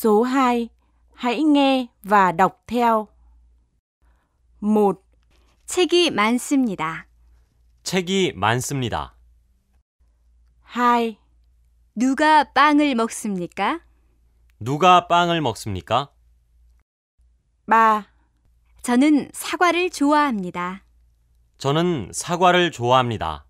Số 2. Hãy nghe và đọc theo. 1. 책이 많습니다. 책이 많습니다. 2. 누가 빵을 먹습니까? 누가 빵을 먹습니까? 3. 저는 사과를 좋아합니다. 저는 사과를 좋아합니다.